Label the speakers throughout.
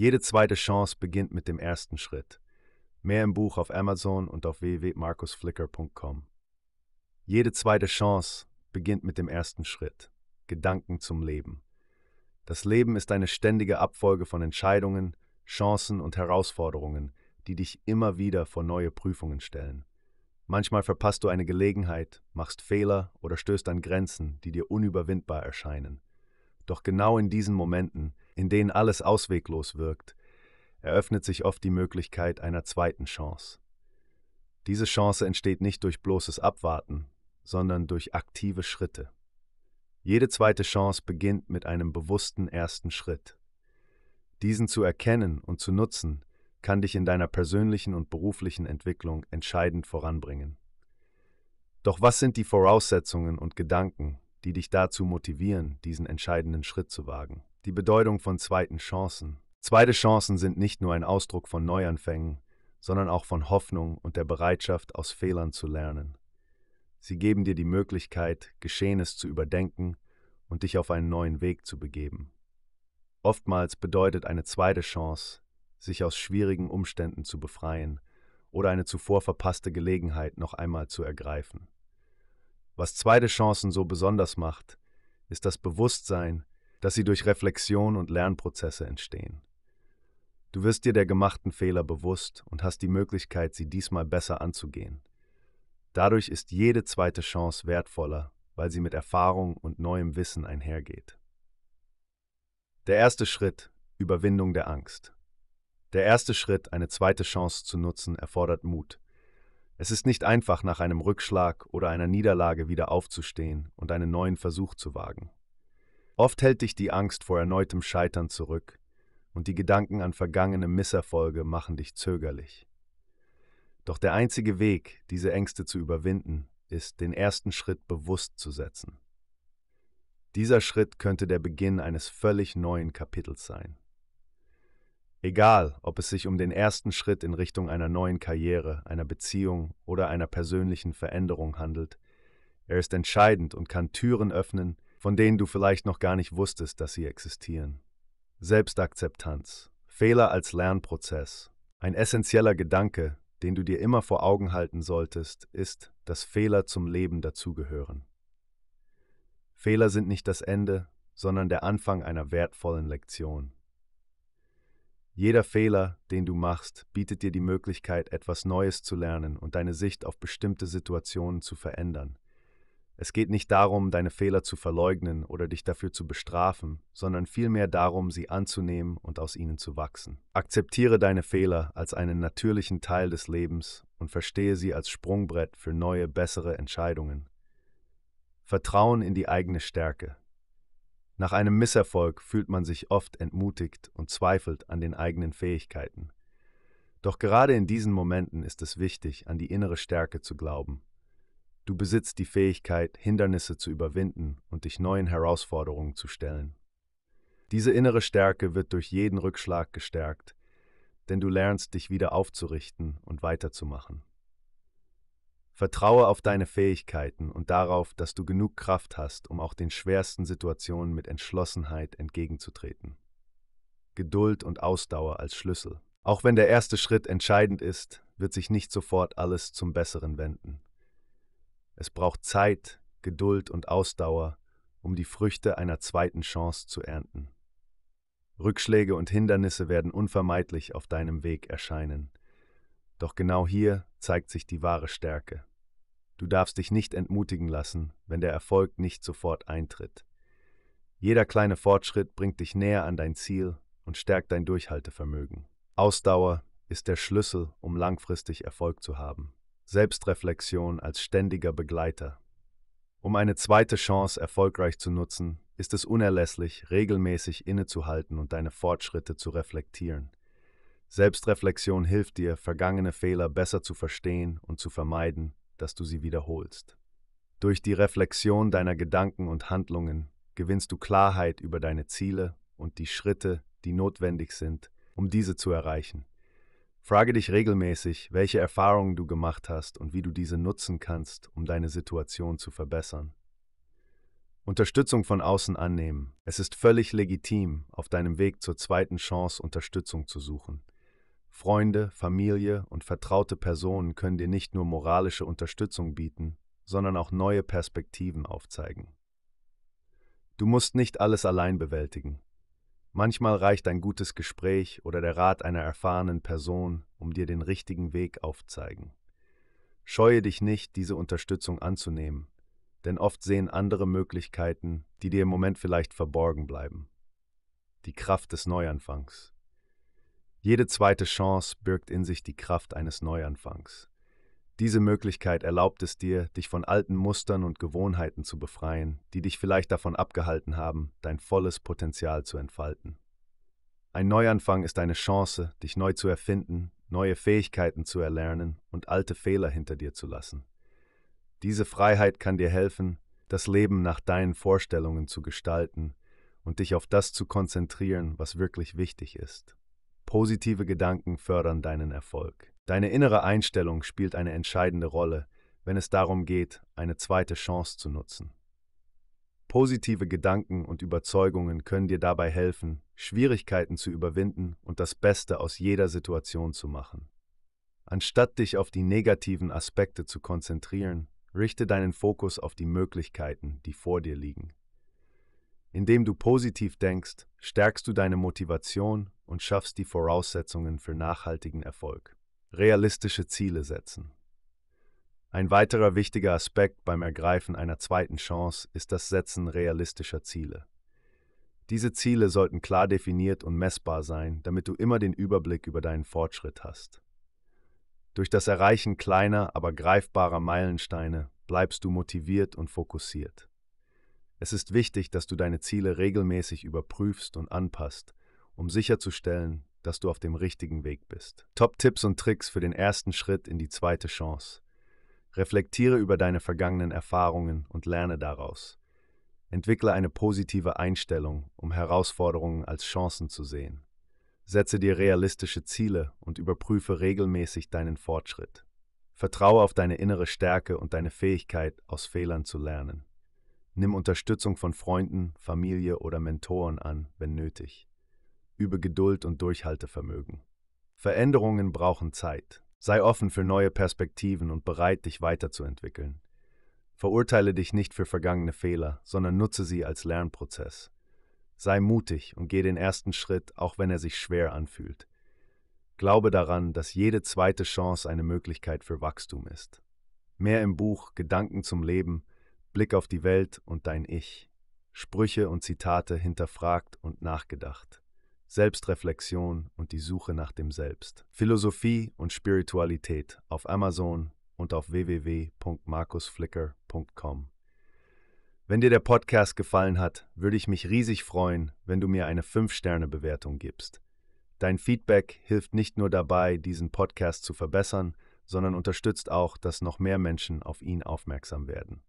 Speaker 1: Jede zweite Chance beginnt mit dem ersten Schritt. Mehr im Buch auf Amazon und auf www.markusflicker.com. Jede zweite Chance beginnt mit dem ersten Schritt. Gedanken zum Leben. Das Leben ist eine ständige Abfolge von Entscheidungen, Chancen und Herausforderungen, die dich immer wieder vor neue Prüfungen stellen. Manchmal verpasst du eine Gelegenheit, machst Fehler oder stößt an Grenzen, die dir unüberwindbar erscheinen. Doch genau in diesen Momenten in denen alles ausweglos wirkt, eröffnet sich oft die Möglichkeit einer zweiten Chance. Diese Chance entsteht nicht durch bloßes Abwarten, sondern durch aktive Schritte. Jede zweite Chance beginnt mit einem bewussten ersten Schritt. Diesen zu erkennen und zu nutzen, kann dich in deiner persönlichen und beruflichen Entwicklung entscheidend voranbringen. Doch was sind die Voraussetzungen und Gedanken, die dich dazu motivieren, diesen entscheidenden Schritt zu wagen? Die Bedeutung von zweiten Chancen. Zweite Chancen sind nicht nur ein Ausdruck von Neuanfängen, sondern auch von Hoffnung und der Bereitschaft, aus Fehlern zu lernen. Sie geben dir die Möglichkeit, Geschehenes zu überdenken und dich auf einen neuen Weg zu begeben. Oftmals bedeutet eine zweite Chance, sich aus schwierigen Umständen zu befreien oder eine zuvor verpasste Gelegenheit noch einmal zu ergreifen. Was zweite Chancen so besonders macht, ist das Bewusstsein, dass sie durch Reflexion und Lernprozesse entstehen. Du wirst dir der gemachten Fehler bewusst und hast die Möglichkeit, sie diesmal besser anzugehen. Dadurch ist jede zweite Chance wertvoller, weil sie mit Erfahrung und neuem Wissen einhergeht. Der erste Schritt, Überwindung der Angst. Der erste Schritt, eine zweite Chance zu nutzen, erfordert Mut. Es ist nicht einfach, nach einem Rückschlag oder einer Niederlage wieder aufzustehen und einen neuen Versuch zu wagen. Oft hält dich die Angst vor erneutem Scheitern zurück und die Gedanken an vergangene Misserfolge machen dich zögerlich. Doch der einzige Weg, diese Ängste zu überwinden, ist, den ersten Schritt bewusst zu setzen. Dieser Schritt könnte der Beginn eines völlig neuen Kapitels sein. Egal, ob es sich um den ersten Schritt in Richtung einer neuen Karriere, einer Beziehung oder einer persönlichen Veränderung handelt, er ist entscheidend und kann Türen öffnen, von denen du vielleicht noch gar nicht wusstest, dass sie existieren. Selbstakzeptanz, Fehler als Lernprozess. Ein essentieller Gedanke, den du dir immer vor Augen halten solltest, ist, dass Fehler zum Leben dazugehören. Fehler sind nicht das Ende, sondern der Anfang einer wertvollen Lektion. Jeder Fehler, den du machst, bietet dir die Möglichkeit, etwas Neues zu lernen und deine Sicht auf bestimmte Situationen zu verändern, es geht nicht darum, deine Fehler zu verleugnen oder dich dafür zu bestrafen, sondern vielmehr darum, sie anzunehmen und aus ihnen zu wachsen. Akzeptiere deine Fehler als einen natürlichen Teil des Lebens und verstehe sie als Sprungbrett für neue, bessere Entscheidungen. Vertrauen in die eigene Stärke. Nach einem Misserfolg fühlt man sich oft entmutigt und zweifelt an den eigenen Fähigkeiten. Doch gerade in diesen Momenten ist es wichtig, an die innere Stärke zu glauben Du besitzt die Fähigkeit, Hindernisse zu überwinden und dich neuen Herausforderungen zu stellen. Diese innere Stärke wird durch jeden Rückschlag gestärkt, denn du lernst dich wieder aufzurichten und weiterzumachen. Vertraue auf deine Fähigkeiten und darauf, dass du genug Kraft hast, um auch den schwersten Situationen mit Entschlossenheit entgegenzutreten. Geduld und Ausdauer als Schlüssel. Auch wenn der erste Schritt entscheidend ist, wird sich nicht sofort alles zum Besseren wenden. Es braucht Zeit, Geduld und Ausdauer, um die Früchte einer zweiten Chance zu ernten. Rückschläge und Hindernisse werden unvermeidlich auf deinem Weg erscheinen. Doch genau hier zeigt sich die wahre Stärke. Du darfst dich nicht entmutigen lassen, wenn der Erfolg nicht sofort eintritt. Jeder kleine Fortschritt bringt dich näher an dein Ziel und stärkt dein Durchhaltevermögen. Ausdauer ist der Schlüssel, um langfristig Erfolg zu haben. Selbstreflexion als ständiger Begleiter. Um eine zweite Chance erfolgreich zu nutzen, ist es unerlässlich, regelmäßig innezuhalten und deine Fortschritte zu reflektieren. Selbstreflexion hilft dir, vergangene Fehler besser zu verstehen und zu vermeiden, dass du sie wiederholst. Durch die Reflexion deiner Gedanken und Handlungen gewinnst du Klarheit über deine Ziele und die Schritte, die notwendig sind, um diese zu erreichen. Frage dich regelmäßig, welche Erfahrungen du gemacht hast und wie du diese nutzen kannst, um deine Situation zu verbessern. Unterstützung von außen annehmen. Es ist völlig legitim, auf deinem Weg zur zweiten Chance Unterstützung zu suchen. Freunde, Familie und vertraute Personen können dir nicht nur moralische Unterstützung bieten, sondern auch neue Perspektiven aufzeigen. Du musst nicht alles allein bewältigen. Manchmal reicht ein gutes Gespräch oder der Rat einer erfahrenen Person, um dir den richtigen Weg aufzeigen. Scheue dich nicht, diese Unterstützung anzunehmen, denn oft sehen andere Möglichkeiten, die dir im Moment vielleicht verborgen bleiben. Die Kraft des Neuanfangs. Jede zweite Chance birgt in sich die Kraft eines Neuanfangs. Diese Möglichkeit erlaubt es dir, dich von alten Mustern und Gewohnheiten zu befreien, die dich vielleicht davon abgehalten haben, dein volles Potenzial zu entfalten. Ein Neuanfang ist eine Chance, dich neu zu erfinden, neue Fähigkeiten zu erlernen und alte Fehler hinter dir zu lassen. Diese Freiheit kann dir helfen, das Leben nach deinen Vorstellungen zu gestalten und dich auf das zu konzentrieren, was wirklich wichtig ist. Positive Gedanken fördern deinen Erfolg. Deine innere Einstellung spielt eine entscheidende Rolle, wenn es darum geht, eine zweite Chance zu nutzen. Positive Gedanken und Überzeugungen können dir dabei helfen, Schwierigkeiten zu überwinden und das Beste aus jeder Situation zu machen. Anstatt dich auf die negativen Aspekte zu konzentrieren, richte deinen Fokus auf die Möglichkeiten, die vor dir liegen. Indem du positiv denkst, stärkst du deine Motivation und schaffst die Voraussetzungen für nachhaltigen Erfolg. Realistische Ziele setzen. Ein weiterer wichtiger Aspekt beim Ergreifen einer zweiten Chance ist das Setzen realistischer Ziele. Diese Ziele sollten klar definiert und messbar sein, damit du immer den Überblick über deinen Fortschritt hast. Durch das Erreichen kleiner, aber greifbarer Meilensteine bleibst du motiviert und fokussiert. Es ist wichtig, dass du deine Ziele regelmäßig überprüfst und anpasst, um sicherzustellen, dass du auf dem richtigen Weg bist. Top-Tipps und Tricks für den ersten Schritt in die zweite Chance. Reflektiere über deine vergangenen Erfahrungen und lerne daraus. Entwickle eine positive Einstellung, um Herausforderungen als Chancen zu sehen. Setze dir realistische Ziele und überprüfe regelmäßig deinen Fortschritt. Vertraue auf deine innere Stärke und deine Fähigkeit, aus Fehlern zu lernen. Nimm Unterstützung von Freunden, Familie oder Mentoren an, wenn nötig über Geduld und Durchhaltevermögen. Veränderungen brauchen Zeit. Sei offen für neue Perspektiven und bereit, dich weiterzuentwickeln. Verurteile dich nicht für vergangene Fehler, sondern nutze sie als Lernprozess. Sei mutig und geh den ersten Schritt, auch wenn er sich schwer anfühlt. Glaube daran, dass jede zweite Chance eine Möglichkeit für Wachstum ist. Mehr im Buch Gedanken zum Leben, Blick auf die Welt und dein Ich. Sprüche und Zitate hinterfragt und nachgedacht. Selbstreflexion und die Suche nach dem Selbst. Philosophie und Spiritualität auf Amazon und auf www.markusflicker.com. Wenn dir der Podcast gefallen hat, würde ich mich riesig freuen, wenn du mir eine 5-Sterne-Bewertung gibst. Dein Feedback hilft nicht nur dabei, diesen Podcast zu verbessern, sondern unterstützt auch, dass noch mehr Menschen auf ihn aufmerksam werden.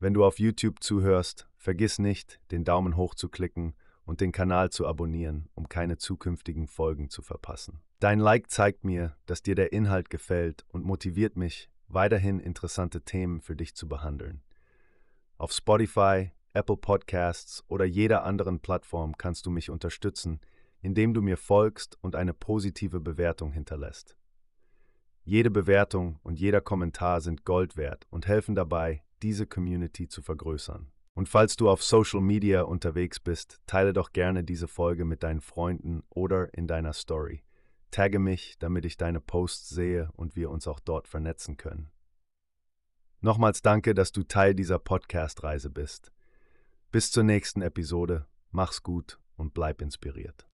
Speaker 1: Wenn du auf YouTube zuhörst, vergiss nicht, den Daumen hoch zu klicken und den Kanal zu abonnieren, um keine zukünftigen Folgen zu verpassen. Dein Like zeigt mir, dass dir der Inhalt gefällt und motiviert mich, weiterhin interessante Themen für dich zu behandeln. Auf Spotify, Apple Podcasts oder jeder anderen Plattform kannst du mich unterstützen, indem du mir folgst und eine positive Bewertung hinterlässt. Jede Bewertung und jeder Kommentar sind Gold wert und helfen dabei, diese Community zu vergrößern. Und falls du auf Social Media unterwegs bist, teile doch gerne diese Folge mit deinen Freunden oder in deiner Story. Tagge mich, damit ich deine Posts sehe und wir uns auch dort vernetzen können. Nochmals danke, dass du Teil dieser Podcast-Reise bist. Bis zur nächsten Episode, mach's gut und bleib inspiriert.